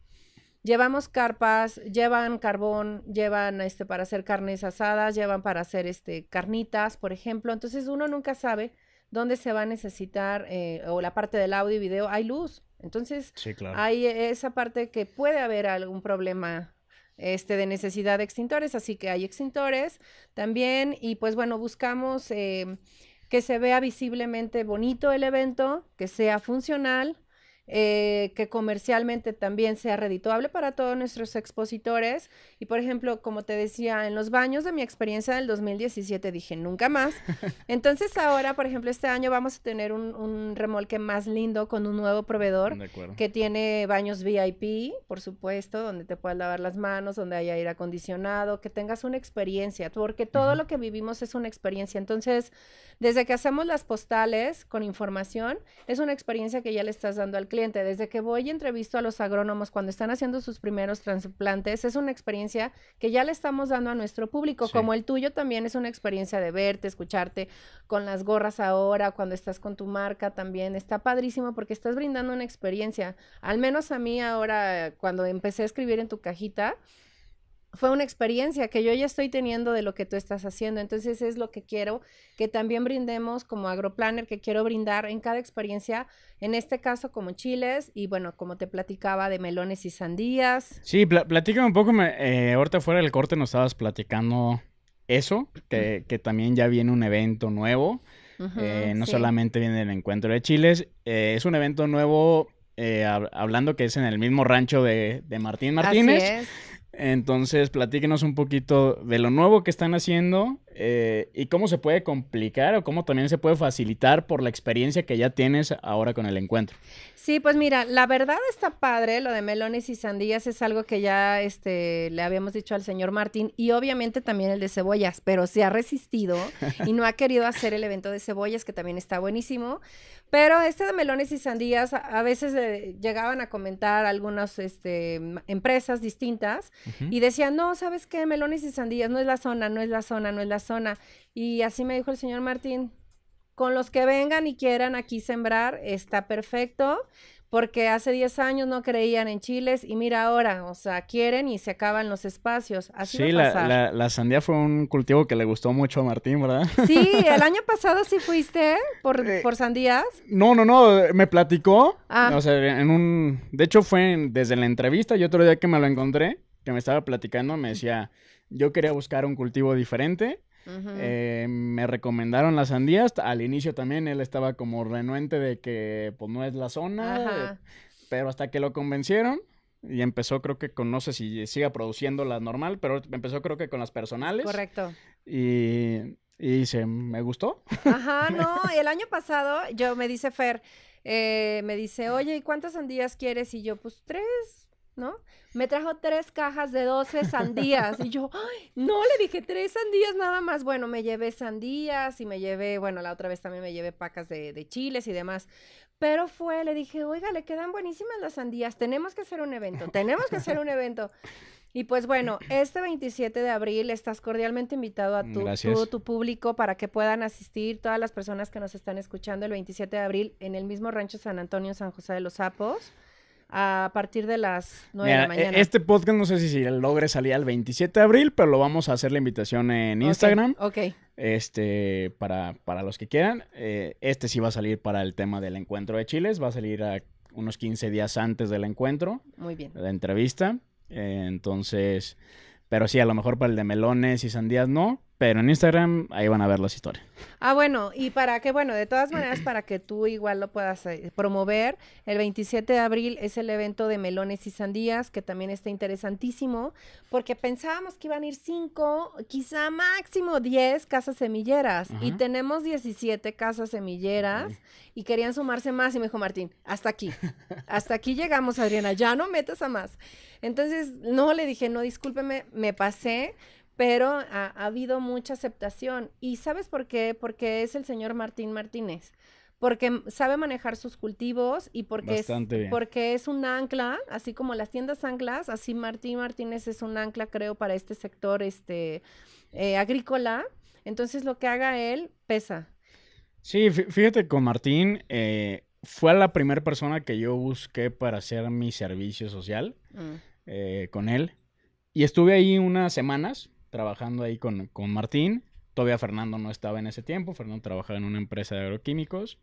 Llevamos carpas, llevan carbón, llevan este para hacer carnes asadas, llevan para hacer este carnitas, por ejemplo. Entonces uno nunca sabe dónde se va a necesitar eh, o la parte del audio y video hay luz. Entonces hay e, esa parte que puede haber algún problema este, de necesidad de extintores, así que hay extintores también y pues bueno, buscamos em, que se vea visiblemente bonito el evento, que sea funcional eh, que comercialmente también sea redituable para todos nuestros expositores. Y por ejemplo, como te decía, en los baños de mi experiencia del 2017 dije nunca más. <laughs> Entonces ahora, por ejemplo, este año vamos a tener un, remolque más lindo con un nuevo proveedor que tiene baños VIP, por supuesto, donde te puedas lavar las manos, donde haya aire acondicionado, que tengas una experiencia, porque todo lo que vivimos es una experiencia. Entonces, desde que hacemos las postales con información, es una experiencia que ya le estás dando al cliente desde que voy y entrevisto a los agrónomos cuando están haciendo sus primeros trasplantes, es una experiencia que ya le estamos dando a nuestro público, como el tuyo también es una experiencia de verte, escucharte con las gorras ahora, cuando estás con tu marca también, está padrísimo porque estás brindando una experiencia, al menos a mí ahora, cuando empecé a escribir en tu cajita, fue una experiencia que yo ya estoy teniendo de lo que tú estás haciendo. Entonces es lo que quiero que también brindemos como agroplanner, que quiero brindar en cada experiencia, en este caso como chiles y bueno, como te platicaba de melones y sandías. Sí, pl un poco, eh, ahorita fuera del corte nos estabas platicando eso, que, que también ya viene un evento nuevo. Eh, no solamente viene el encuentro de chiles, eh, es un evento nuevo hablando que es en el mismo rancho de, de Martín Martínez. Entonces, platíquenos un poquito de lo nuevo que están haciendo eh, y cómo se puede complicar o cómo también se puede facilitar por la experiencia que ya tienes ahora con el encuentro. Sí, pues mira, la verdad está padre, lo de melones y sandías es algo que ya este, le habíamos dicho al señor Martín y obviamente también el de cebollas, pero se ha resistido <laughs> y no ha querido hacer el evento de cebollas, que también está buenísimo, pero este de melones y sandías a, veces eh, llegaban a comentar algunas este, empresas distintas y decían, no, ¿sabes qué? Melones y sandías no es la zona, no es la zona, no es la zona. Y así me dijo el señor Martín, con los que vengan y quieran aquí sembrar, está perfecto, porque hace 10 años no creían en chiles y mira ahora, o sea, quieren y se acaban los espacios. Así va La, sandía fue un cultivo que le gustó mucho a Martín, ¿verdad? Sí, <laughs> el año pasado sí fuiste ¿eh? Eh, por, sandías. No, no, no, me platicó. Ah. O en un... De hecho fue desde la entrevista y otro día que me lo encontré, que me estaba platicando, me decía, yo quería buscar un cultivo diferente eh, me recomendaron las sandías. Al inicio también él estaba como renuente de que pues no es la zona. pero hasta que lo convencieron y empezó creo que con, no sé si siga produciendo las normal, pero empezó creo que con las personales. Correcto. Y, y se me gustó. Ajá, <laughs> no, el año pasado yo me dice Fer, eh, me dice, oye, ¿y cuántas sandías quieres? Y yo, pues tres, ¿no? Me trajo tres cajas de 12 sandías y yo, ¡Ay! no, le dije tres sandías nada más. Bueno, me llevé sandías y me llevé, bueno, la otra vez también me llevé pacas de, chiles y demás. Pero fue, le dije, oiga, le quedan buenísimas las sandías, tenemos que hacer un evento, tenemos que hacer un evento. Y pues bueno, este 27 de abril estás cordialmente invitado a tu, tu, público para que puedan asistir todas las personas que nos están escuchando el 27 de abril en el mismo rancho San Antonio, San José de los Sapos a partir de las 9 de la e, mañana. Este podcast no sé si logre salir el 27 de abril, pero lo vamos a hacer la invitación en Instagram. Ok. Este, para, para los que quieran. Eh, este sí va a salir para el tema del encuentro de Chiles. Va a salir a unos 15 días antes del encuentro. Muy bien. La entrevista. Eh, entonces, pero sí, a lo mejor para el de melones y sandías no. Pero en Instagram ahí van a ver las historias. Ah, bueno, y para que, bueno, de todas maneras, para que tú igual lo puedas eh, promover, el 27 de abril es el evento de melones y sandías, que también está interesantísimo, porque pensábamos que iban a ir cinco, quizá máximo diez casas semilleras, y tenemos 17 casas semilleras, y querían sumarse más, y me dijo Martín, hasta aquí, hasta aquí llegamos, Adriana, ya no metas a más. Entonces, no, le dije, no, discúlpeme, me pasé pero ha, habido mucha aceptación. ¿Y sabes por qué? Porque es el señor Martín Martínez. Porque sabe manejar sus cultivos y porque, es, porque es un ancla, así como las tiendas anclas, así Martín Martínez es un ancla, creo, para este sector este, eh, agrícola. Entonces lo que haga él pesa. Sí, fíjate con Martín, eh, fue la primera persona que yo busqué para hacer mi servicio social mm. eh, con él. Y estuve ahí unas semanas trabajando ahí con, Martín. Todavía Fernando no estaba en ese tiempo, Fernando trabajaba en una empresa de agroquímicos,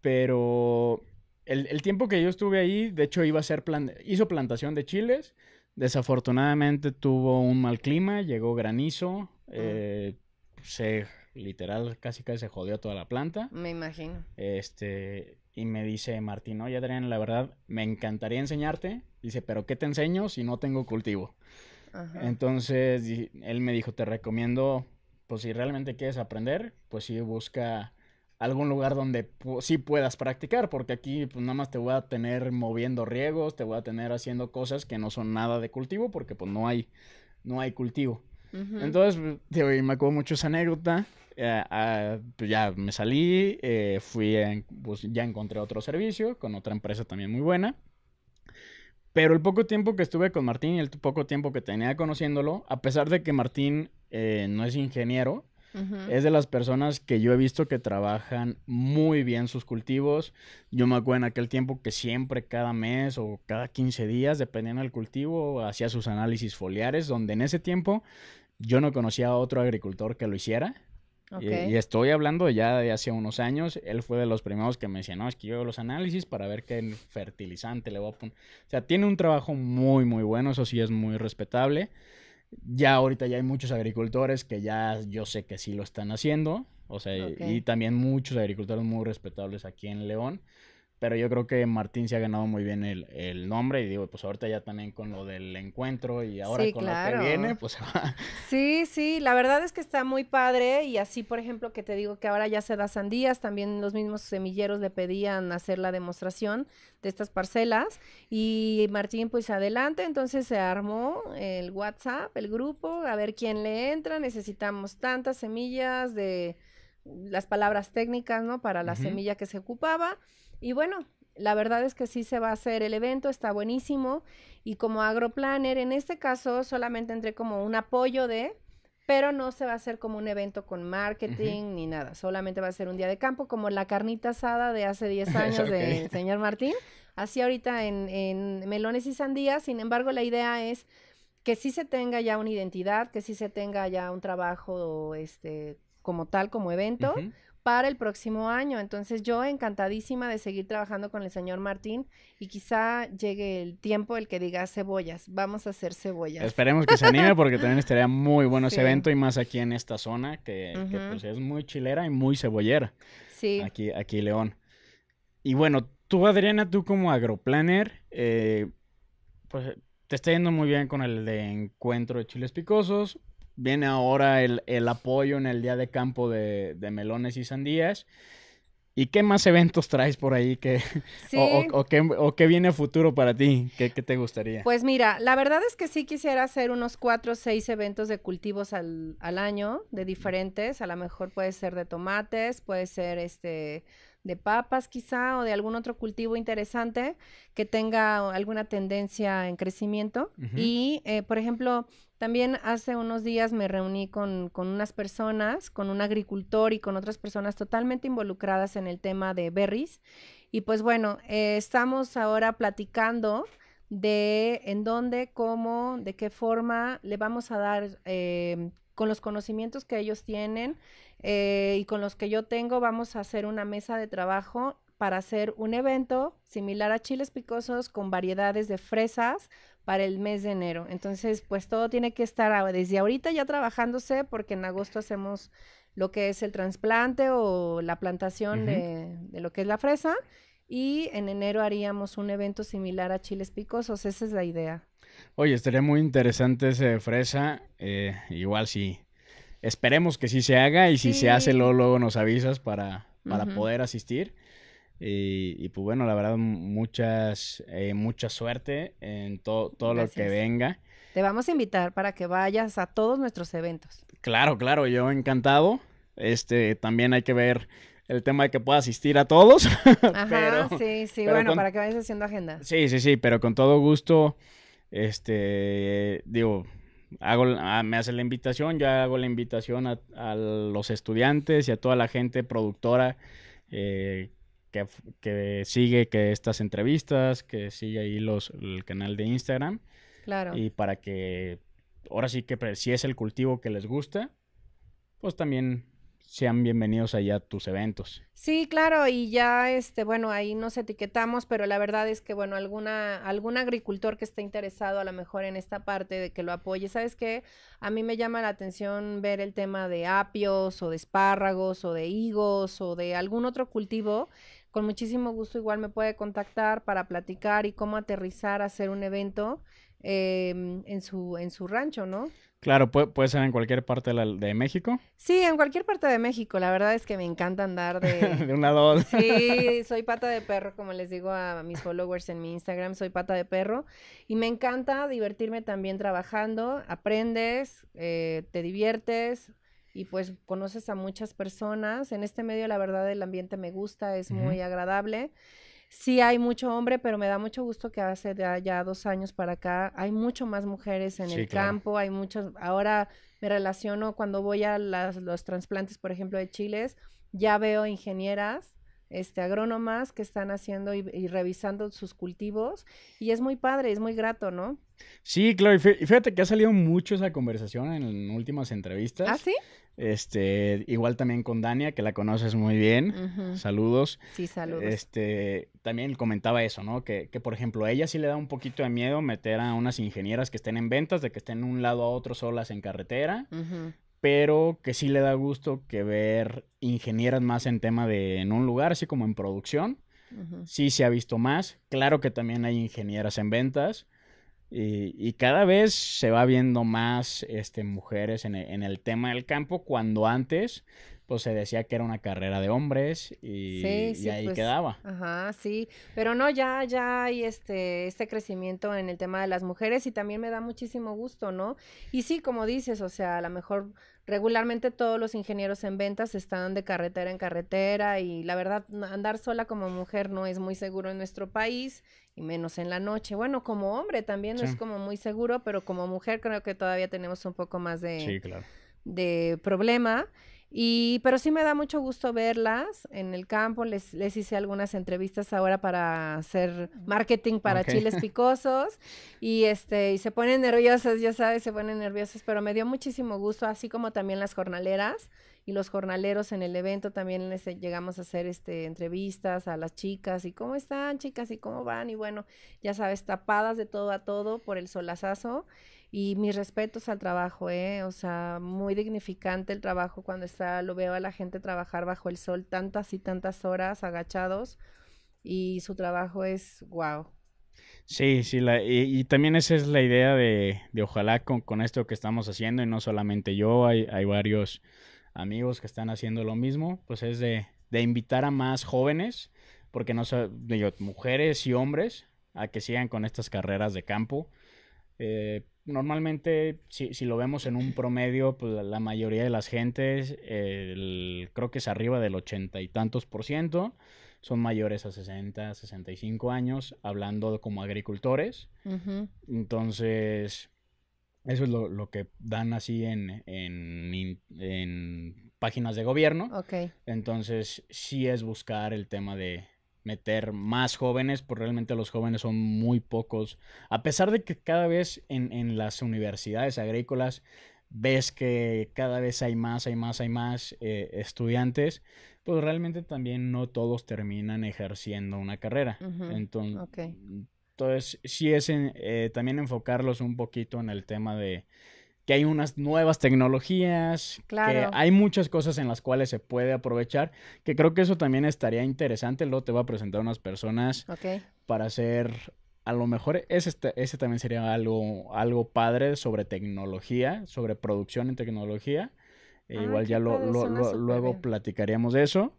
pero el, tiempo que yo estuve ahí, de hecho, iba a ser plan, hizo plantación de chiles. Desafortunadamente tuvo un mal clima, llegó granizo, ah. eh, se literal casi casi se jodió toda la planta. Me imagino. Este, y me dice Martín, oye Adrián, la verdad, me encantaría enseñarte. Dice, pero ¿qué te enseño si no tengo cultivo? Entonces él me dijo, te recomiendo, pues si realmente quieres aprender, pues sí busca algún lugar donde sí puedas practicar, porque aquí pues nada más te voy a tener moviendo riegos, te voy a tener haciendo cosas que no son nada de cultivo, porque pues no hay, no hay cultivo. Entonces, me acuerdo mucho esa anécdota. Eh, pues ya me salí, eh, fui, pues ya encontré otro servicio con otra empresa también muy buena. Pero el poco tiempo que estuve con Martín y el poco tiempo que tenía conociéndolo, a pesar de que Martín eh, no es ingeniero, es de las personas que yo he visto que trabajan muy bien sus cultivos. Yo me acuerdo en aquel tiempo que siempre, cada mes o cada 15 días, dependiendo del cultivo, hacía sus análisis foliares, donde en ese tiempo yo no conocía a otro agricultor que lo hiciera. Y, estoy hablando ya de hace unos años. Él fue de los primeros que me decía, no, es que yo hago los análisis para ver qué fertilizante le voy a poner. O sea, tiene un trabajo muy, muy bueno, eso sí es muy respetable. Ya ahorita ya hay muchos agricultores que ya yo sé que sí lo están haciendo. O sea, y también muchos agricultores muy respetables aquí en León pero yo creo que Martín se ha ganado muy bien el, el, nombre y digo, pues ahorita ya también con lo del encuentro y ahora con lo que viene, pues... va. sí, sí, la verdad es que está muy padre y así, por ejemplo, que te digo que ahora ya se da sandías, también los mismos semilleros le pedían hacer la demostración de estas parcelas y Martín pues adelante, entonces se armó el WhatsApp, el grupo, a ver quién le entra, necesitamos tantas semillas de las palabras técnicas, ¿no? Para la semilla que se ocupaba y bueno, la verdad es que sí se va a hacer el evento, está buenísimo. Y como agroplanner, en este caso solamente entré como un apoyo de, pero no se va a hacer como un evento con marketing ni nada. Solamente va a ser un día de campo, como la carnita asada de hace 10 <laughs> años de del señor Martín. Así ahorita en, melones y sandías. Sin embargo, la idea es que sí se tenga ya una identidad, que sí se tenga ya un trabajo este, como tal, como evento para el próximo año. Entonces yo encantadísima de seguir trabajando con el señor Martín y quizá llegue el tiempo el que diga cebollas, vamos a hacer cebollas. Esperemos que se anime porque también estaría muy bueno ese evento y más aquí en esta zona que, pues, es muy chilera y muy cebollera. Sí. Aquí, aquí León. Y bueno, tú Adriana, tú como agroplanner, eh, pues te está yendo muy bien con el de encuentro de chiles picosos viene ahora el, apoyo en el día de campo de, melones y sandías. ¿Y qué más eventos traes por ahí que, <laughs> o, qué, viene a futuro para ti? ¿Qué, te gustaría? Pues mira, la verdad es que sí quisiera hacer unos cuatro o seis eventos de cultivos al, año, de diferentes. A lo mejor puede ser de tomates, puede ser este de papas quizá o de algún otro cultivo interesante que tenga alguna tendencia en crecimiento. Y, eh, por ejemplo, también hace unos días me reuní con, unas personas, con un agricultor y con otras personas totalmente involucradas en el tema de berries. Y pues bueno, eh, estamos ahora platicando de en dónde, cómo, de qué forma le vamos a dar eh, con los conocimientos que ellos tienen eh, y con los que yo tengo, vamos a hacer una mesa de trabajo para hacer un evento similar a chiles picosos con variedades de fresas, para el mes de enero. Entonces, pues todo tiene que estar desde ahorita ya trabajándose porque en agosto hacemos lo que es el trasplante o la plantación de, lo que es la fresa y en enero haríamos un evento similar a Chiles Picosos, esa es la idea. Oye, estaría muy interesante ese fresa, eh, igual sí. esperemos que sí se haga y si se hace luego, nos avisas para, poder asistir. Y, pues bueno, la verdad, muchas, eh, mucha suerte en todo lo que venga. Te vamos a invitar para que vayas a todos nuestros eventos. Claro, claro, yo encantado. Este, también hay que ver el tema de que pueda asistir a todos. <laughs> Ajá, pero, sí, sí, bueno, para que vayas haciendo agenda. Sí, sí, sí, pero con todo gusto, este, digo, hago, ah, me hace la invitación, yo hago la invitación a, los estudiantes y a toda la gente productora eh, que, sigue que estas entrevistas, que sigue ahí los, el canal de Instagram. Claro. Y para que ahora sí que si es el cultivo que les gusta, pues también sean bienvenidos allá a tus eventos. Sí, claro, y ya este, bueno, ahí nos etiquetamos, pero la verdad es que bueno, alguna algún agricultor que esté interesado a lo mejor en esta parte de que lo apoye, ¿sabes qué? A mí me llama la atención ver el tema de apios o de espárragos o de higos o de algún otro cultivo con muchísimo gusto igual me puede contactar para platicar y cómo aterrizar hacer un evento em, en, su, en su rancho, ¿no? Claro, puede, puede ser en cualquier parte de, México. Sí, en cualquier parte de México. La verdad es que me encanta andar de... <laughs> de una dos. sí, <laughs> soy pata de perro, como les digo a mis followers en mi Instagram, soy pata de perro. Y me encanta divertirme también trabajando, aprendes, eh, te diviertes y pues conoces a muchas personas. En este medio, la verdad, el ambiente me gusta, es muy agradable. Sí hay mucho hombre, pero me da mucho gusto que hace ya, dos años para acá hay mucho más mujeres en el campo, hay muchas, ahora me relaciono cuando voy a las, los trasplantes, por ejemplo, de chiles, ya veo ingenieras este, agrónomas que están haciendo y, y, revisando sus cultivos y es muy padre, es muy grato, ¿no? Sí, claro, y fíjate que ha salido mucho esa conversación en últimas ¿Ah, entrevistas. ¿Ah, sí? Este, igual también con Dania, que la conoces muy bien. Saludos. Sí, saludos. Este, también comentaba eso, ¿no? Que, que, por ejemplo, a ella sí le da un poquito de miedo meter a unas ingenieras que estén en ventas, de que estén un lado a otro solas en carretera. Pero que sí le da gusto que ver ingenieras más en tema de en un lugar, así como en producción. Sí se ha visto más. Claro que también hay ingenieras en ventas y, cada vez se va viendo más este, mujeres en el, en el, tema del campo, cuando antes pues se decía que era una carrera de hombres y, ahí pues, quedaba. Ajá, sí, pero no, ya, ya hay este, este crecimiento en el tema de las mujeres y también me da muchísimo gusto, ¿no? Y sí, como dices, o sea, a lo mejor Regularmente todos los ingenieros en ventas están de carretera en carretera y la verdad andar sola como mujer no es muy seguro en nuestro país y menos en la noche. Bueno, como hombre también es como muy seguro, pero como mujer creo que todavía tenemos un poco más de, de problema. Y, pero sí me da mucho gusto verlas en el campo. Les, les hice algunas entrevistas ahora para hacer marketing para chiles <laughs> picosos. Y este, y se ponen nerviosas, ya sabes, se ponen nerviosas, pero me dio muchísimo gusto, así como también las jornaleras y los jornaleros en el evento también les eh, llegamos a hacer este entrevistas a las chicas y cómo están, chicas, y cómo van. Y bueno, ya sabes, tapadas de todo a todo por el solazazo. Y mis respetos al trabajo, ¿eh? O sea, muy dignificante el trabajo cuando está, lo veo a la gente trabajar bajo el sol tantas y tantas horas agachados y su trabajo es guau. Sí, sí, y, también esa es la idea de, ojalá con, esto que estamos haciendo y no solamente yo, hay, varios amigos que están haciendo lo mismo, pues es de, invitar a más jóvenes, porque no sé, mujeres y hombres, a que sigan con estas carreras de campo. Eh, normalmente, si, si, lo vemos en un promedio, pues la, mayoría de las gentes, creo que es arriba del ochenta y tantos por ciento, son mayores a 60, 65 años, hablando como agricultores. Entonces, eso es lo, que dan así en, en, en, páginas de gobierno. Entonces, sí es buscar el tema de meter más jóvenes, pues realmente los jóvenes son muy pocos. A pesar de que cada vez en, en las universidades agrícolas ves que cada vez hay más, hay más, hay más eh, estudiantes, pues realmente también no todos terminan ejerciendo una carrera. Entonces, entonces, sí es eh, también enfocarlos un poquito en el tema de, que hay unas nuevas tecnologías, que hay muchas cosas en las cuales se puede aprovechar, que creo que eso también estaría interesante. Luego te va a presentar unas personas para hacer, a lo mejor ese, ese también sería algo, algo padre sobre tecnología, sobre producción en tecnología. Eh, ah, igual ya luego platicaríamos de eso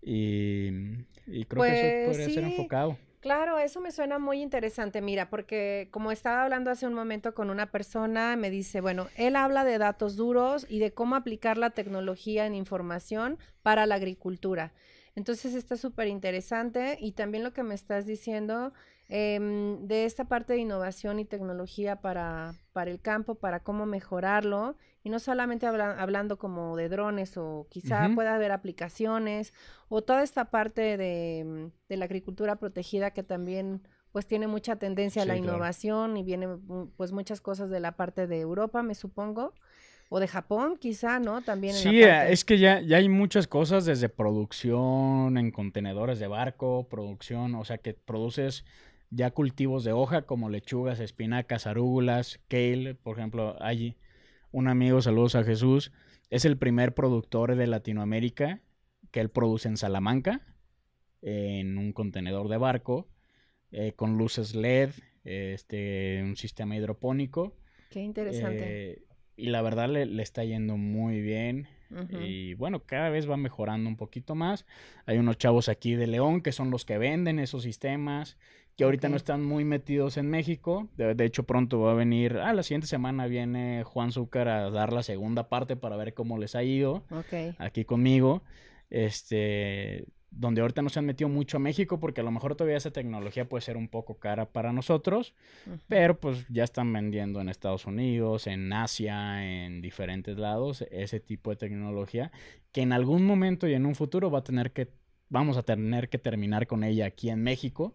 y, creo que eso podría pues ser enfocado. Claro, eso me suena muy interesante. Mira, porque como estaba hablando hace un momento con una persona, me dice, bueno, él habla de datos duros y de cómo aplicar la tecnología en información para la agricultura. Entonces está súper interesante y también lo que me estás diciendo em, de esta parte de innovación y tecnología para, para el campo, para cómo mejorarlo y no solamente hablando como de drones o quizá pueda haber aplicaciones o toda esta parte mm, de, la agricultura protegida que también pues tiene mucha tendencia a la innovación y viene mm, pues muchas cosas de la parte de Europa, me supongo o de Japón, quizá, ¿no? También. En sí, eh, es que ya, ya hay muchas cosas desde producción en contenedores de barco, producción, o sea, que produces ya cultivos de hoja como lechugas, espinacas, arúgulas, kale, por ejemplo, hay Un amigo, saludos a Jesús, es el primer productor de Latinoamérica que él produce en Salamanca, en un contenedor de barco, eh, con luces LED, este, un sistema hidropónico. Qué interesante. Eh, y la verdad le, está yendo muy bien. Y bueno, cada vez va mejorando un poquito más. Hay unos chavos aquí de León que son los que venden esos sistemas, que ahorita no están muy metidos en México. De, hecho, pronto va a venir, ah, la siguiente semana viene Juan Zúcar a dar la segunda parte para ver cómo les ha ido aquí conmigo. Este, donde ahorita no se han metido mucho a México porque a lo mejor todavía esa tecnología puede ser un poco cara para nosotros, pero pues ya están vendiendo en Estados Unidos, en Asia, en diferentes lados ese tipo de tecnología que en algún momento y en un futuro va a tener que vamos a tener que terminar con ella aquí en México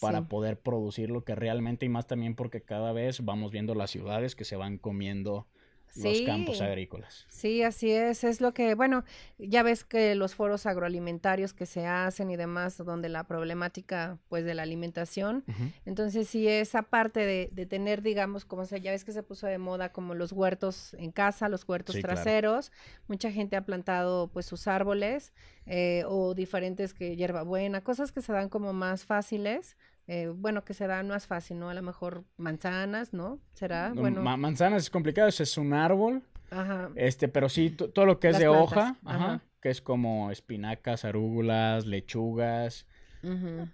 para poder producir lo que realmente y más también porque cada vez vamos viendo las ciudades que se van comiendo los campos agrícolas. Sí, así es. Es lo que, bueno, ya ves que los foros agroalimentarios que se hacen y demás, donde la problemática, pues, de la alimentación. Entonces, sí, esa parte de, tener, digamos, como ya ves que se puso de moda como los huertos en casa, los huertos traseros. Mucha gente ha plantado, pues, sus árboles eh, o diferentes que hierbabuena, cosas que se dan como más fáciles eh, bueno, que será más fácil, ¿no? A lo mejor manzanas, ¿no? Será, mm, bueno. manzanas es complicado, es un árbol. Ajá. Este, pero sí, todo lo que es de hoja, ajá, que es como espinacas, arúgulas, lechugas.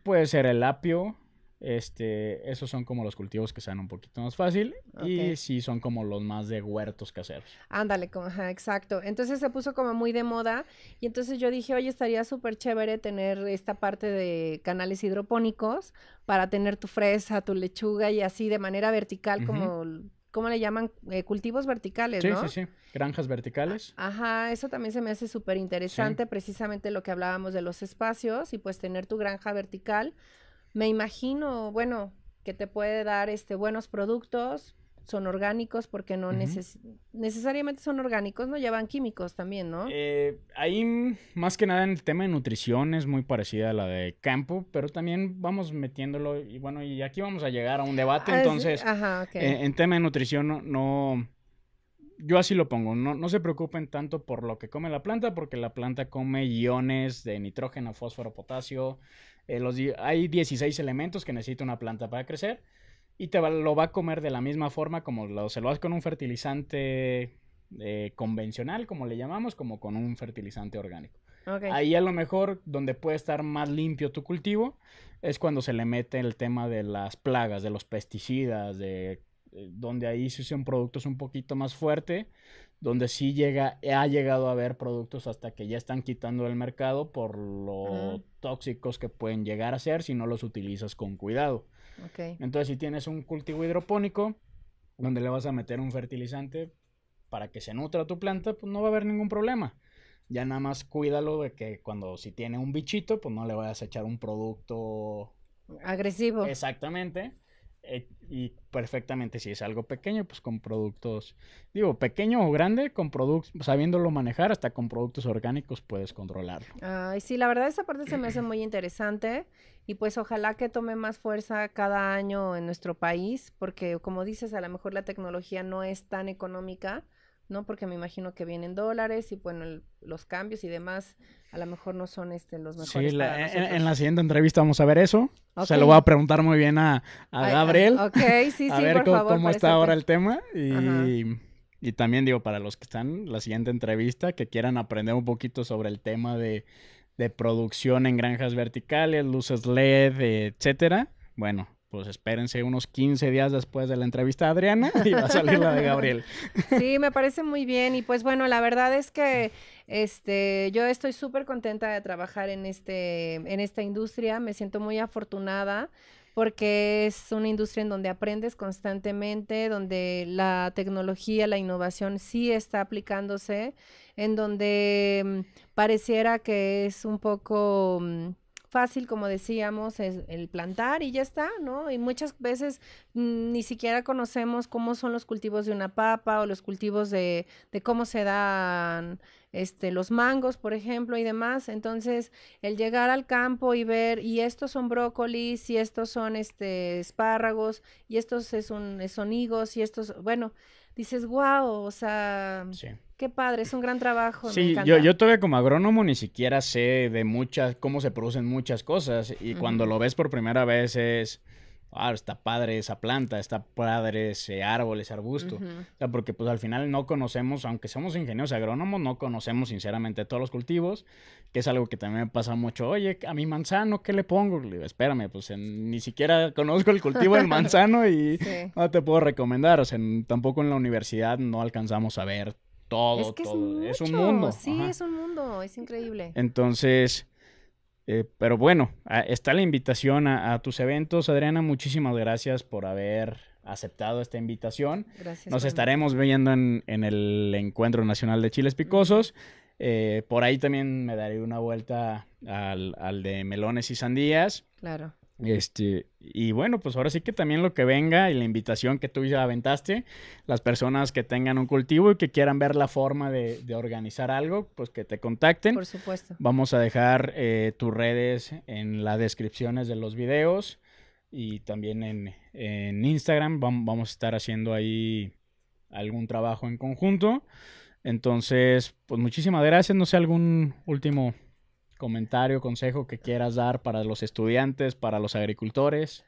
Puede ser el apio, este, esos son como los cultivos que sean un poquito más fácil y sí son como los más de huertos caseros. Ándale, exacto. Entonces se puso como muy de moda y entonces yo dije, oye, estaría súper chévere tener esta parte de canales hidropónicos para tener tu fresa, tu lechuga y así de manera vertical como ¿cómo le llaman? Eh, cultivos verticales, ¿no? Sí, sí, sí. Granjas verticales. Ajá, eso también se me hace súper interesante, precisamente lo que hablábamos de los espacios y pues tener tu granja vertical me imagino, bueno, que te puede dar este buenos productos, son orgánicos porque no necesariamente son orgánicos, no llevan químicos también, ¿no? Eh, ahí más que nada en el tema de nutrición es muy parecida a la de campo, pero también vamos metiéndolo y bueno, y aquí vamos a llegar a un debate, ah, entonces eh, en tema de nutrición no, no, yo así lo pongo, no, no se preocupen tanto por lo que come la planta porque la planta come iones de nitrógeno, fósforo, potasio, eh, hay 16 elementos que necesita una planta para crecer y te lo va a comer de la misma forma como lo, se lo hace con un fertilizante eh, convencional, como le llamamos, como con un fertilizante orgánico. Ahí a lo mejor donde puede estar más limpio tu cultivo es cuando se le mete el tema de las plagas, de los pesticidas, de eh, donde ahí se usan productos un poquito más fuerte, donde sí llega, ha llegado a haber productos hasta que ya están quitando el mercado por lo tóxicos que pueden llegar a ser si no los utilizas con cuidado. Entonces, si tienes un cultivo hidropónico, donde le vas a meter un fertilizante para que se nutra tu planta, pues no va a haber ningún problema. Ya nada más cuídalo de que cuando si tiene un bichito, pues no le vayas a echar un producto agresivo. Exactamente eh, y perfectamente, si es algo pequeño, pues con productos, digo, pequeño o grande, con productos, sabiéndolo manejar, hasta con productos orgánicos puedes controlarlo. Ay, sí, la verdad esa parte se me hace muy interesante y pues ojalá que tome más fuerza cada año en nuestro país, porque como dices, a lo mejor la tecnología no es tan económica ¿no? Porque me imagino que vienen dólares y bueno, los cambios y demás a lo mejor no son este, los mejores. en, la siguiente entrevista vamos a ver eso. Se lo voy a preguntar muy bien a, Gabriel. Ok, sí, <laughs> A ver cómo, está ahora el tema y... también digo, para los que están la siguiente entrevista, que quieran aprender un poquito sobre el tema de, de producción en granjas verticales, luces LED, etcétera. Bueno, pues espérense unos 15 días después de la entrevista a Adriana y va a salir la de Gabriel. <laughs> Sí, me parece muy bien y pues bueno, la verdad es que este, yo estoy súper contenta de trabajar en, este, en esta industria, me siento muy afortunada porque es una industria en donde aprendes constantemente, donde la tecnología, la innovación sí está aplicándose, en donde mm, pareciera que es un poco mm, fácil, como decíamos, es el plantar y ya está, ¿no? Y muchas veces mm, ni siquiera conocemos cómo son los cultivos de una papa o los cultivos de, cómo se dan este, los mangos, por ejemplo, y demás. Entonces, el llegar al campo y ver, y estos son brócolis, y estos son este, espárragos, y estos es son higos, y estos, bueno, dices, wow, o sea... Qué padre, es un gran trabajo. Sí, yo, yo todavía como agrónomo ni siquiera sé de muchas, cómo se producen muchas cosas. Y cuando lo ves por primera vez es, ah, está padre esa planta, está padre ese árbol, ese arbusto. porque pues al final no conocemos, aunque somos ingenieros agrónomos, no conocemos sinceramente todos los cultivos, que es algo que también me pasa mucho. Oye, a mi manzano, ¿qué le pongo? espérame, pues ni siquiera conozco el cultivo del <laughs> manzano y no te puedo recomendar. O sea, tampoco en la universidad no alcanzamos a ver todo, es todo. Es, un mundo. Sí, es un mundo, es increíble. Entonces, eh, pero bueno, está la invitación a, tus eventos. Adriana, muchísimas gracias por haber aceptado esta invitación. Gracias. Nos estaremos viendo en, el Encuentro Nacional de Chiles Picosos. Eh, por ahí también me daré una vuelta al de melones y sandías. Claro. Este, y bueno, pues ahora sí que también lo que venga y la invitación que tú ya aventaste, las personas que tengan un cultivo y que quieran ver la forma de, organizar algo, pues que te contacten. Por supuesto. Vamos a dejar eh, tus redes en las descripciones de los videos y también en, en Instagram. Vamos a estar haciendo ahí algún trabajo en conjunto. Entonces, pues muchísimas gracias. No sé, algún último comentario, consejo que quieras dar para los estudiantes, para los agricultores.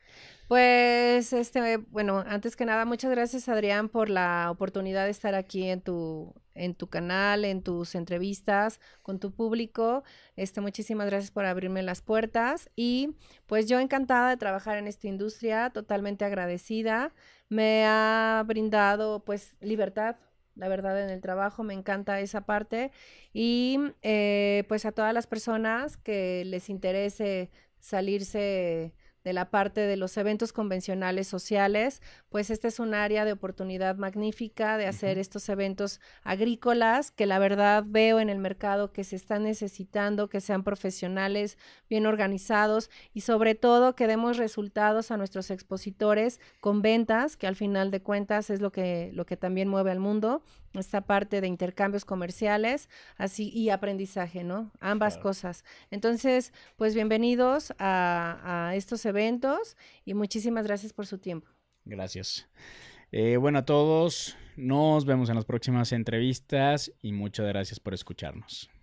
Pues, este, bueno, antes que nada, muchas gracias Adrián por la oportunidad de estar aquí en tu, en tu canal, en tus entrevistas con tu público. Este, muchísimas gracias por abrirme las puertas y pues yo encantada de trabajar en esta industria, totalmente agradecida. Me ha brindado pues libertad la verdad, en el trabajo. Me encanta esa parte. Y eh, pues a todas las personas que les interese salirse de la parte de los eventos convencionales sociales, pues este es un área de oportunidad magnífica de hacer estos eventos agrícolas que la verdad veo en el mercado que se están necesitando, que sean profesionales, bien organizados y sobre todo que demos resultados a nuestros expositores con ventas, que al final de cuentas es lo que, lo que también mueve al mundo esta parte de intercambios comerciales, así y aprendizaje, ¿no? Ambas cosas. Entonces, pues bienvenidos a, estos eventos y muchísimas gracias por su tiempo. Gracias. Eh, bueno, a todos, nos vemos en las próximas entrevistas y muchas gracias por escucharnos.